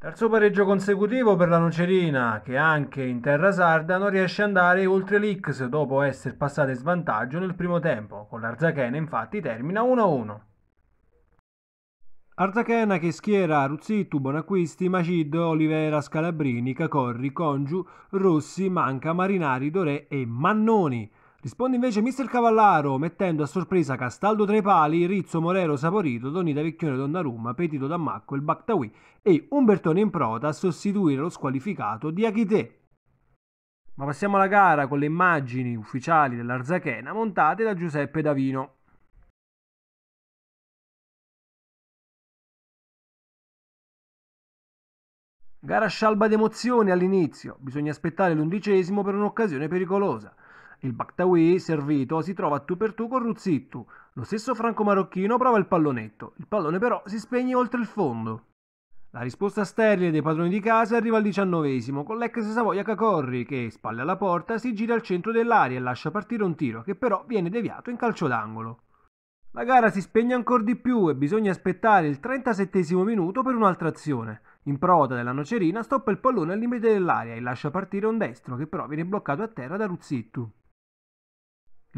Terzo pareggio consecutivo per la Nocerina, che anche in terra sarda non riesce ad andare oltre l'X dopo essere passata in svantaggio nel primo tempo. Con l'Arzachena infatti termina 1-1. Arzachena che schiera Ruzzittu, Bonacquisti, Macid, Olivera, Scalabrini, Cacorri, Congiu, Rossi, Manca, Marinari, Dorè e Mannoni. Risponde invece Mr. Cavallaro mettendo a sorpresa Castaldo tra i pali, Rizzo Morero Saporito, Donita Vecchione Donnarumma, Petito Dammacco, il Bactawi e Umbertone in prota a sostituire lo squalificato di Achite. Ma passiamo alla gara con le immagini ufficiali dell'Arzachena montate da Giuseppe Davino. Gara scialba d'emozioni all'inizio, bisogna aspettare l'undicesimo per un'occasione pericolosa. Il Bactawi, servito, si trova tu per tu con Ruzzittu. Lo stesso franco-marocchino prova il pallonetto. Il pallone però si spegne oltre il fondo. La risposta sterile dei padroni di casa arriva al diciannovesimo con l'ex Savoia Cacorri che, spalle alla porta, si gira al centro dell'aria e lascia partire un tiro che però viene deviato in calcio d'angolo. La gara si spegne ancora di più e bisogna aspettare il 37 minuto per un'altra azione. In prota della nocerina stoppa il pallone al limite dell'aria e lascia partire un destro che però viene bloccato a terra da Ruzzittu.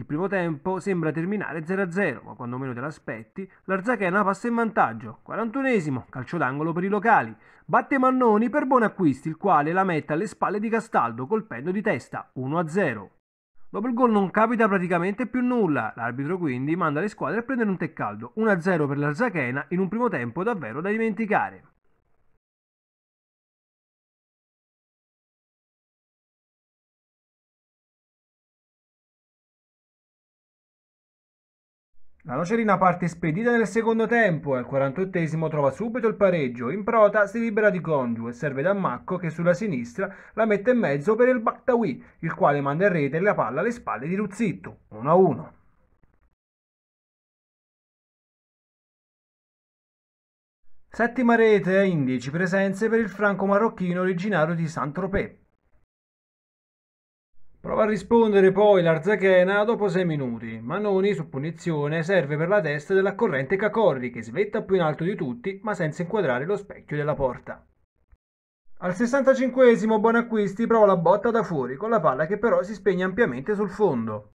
Il primo tempo sembra terminare 0-0, ma quando meno te l'aspetti, l'Arzachena passa in vantaggio. 41esimo, calcio d'angolo per i locali. Batte Mannoni per buon il quale la mette alle spalle di Castaldo colpendo di testa 1-0. Dopo il gol non capita praticamente più nulla, l'arbitro quindi manda le squadre a prendere un tè caldo, 1-0 per l'Arzachena in un primo tempo davvero da dimenticare. La Nocerina parte spedita nel secondo tempo e al 48 esimo trova subito il pareggio. In prota si libera di Gondu e serve da Dammacco che sulla sinistra la mette in mezzo per il Bactawi, il quale manda in rete la palla alle spalle di Ruzzitto. 1-1. Settima rete in 10 presenze per il franco marocchino originario di Saint-Tropez. Prova a rispondere poi l'Arzachena dopo 6 minuti. Manoni, su punizione, serve per la testa della corrente Cacorri, che svetta più in alto di tutti, ma senza inquadrare lo specchio della porta. Al 65 Bonacquisti prova la botta da fuori, con la palla che però si spegne ampiamente sul fondo.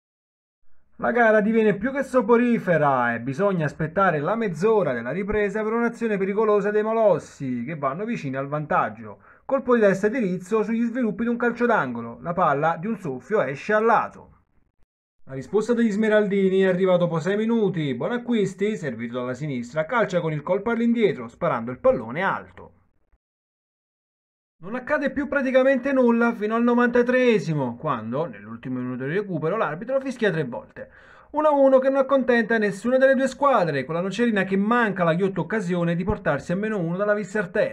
La gara diviene più che soporifera e bisogna aspettare la mezz'ora della ripresa per un'azione pericolosa dei Molossi, che vanno vicini al vantaggio. Colpo di testa di Rizzo sugli sviluppi di un calcio d'angolo. La palla di un soffio esce al lato. La risposta degli Smeraldini è arrivata dopo 6 minuti. Buon acquisti, servito dalla sinistra, calcia con il colpo all'indietro, sparando il pallone alto. Non accade più praticamente nulla fino al 93esimo, quando, nell'ultimo minuto di recupero, l'arbitro fischia tre volte. 1-1 che non accontenta nessuna delle due squadre, con la nocerina che manca la ghiotta occasione di portarsi a meno 1 dalla Vissertena.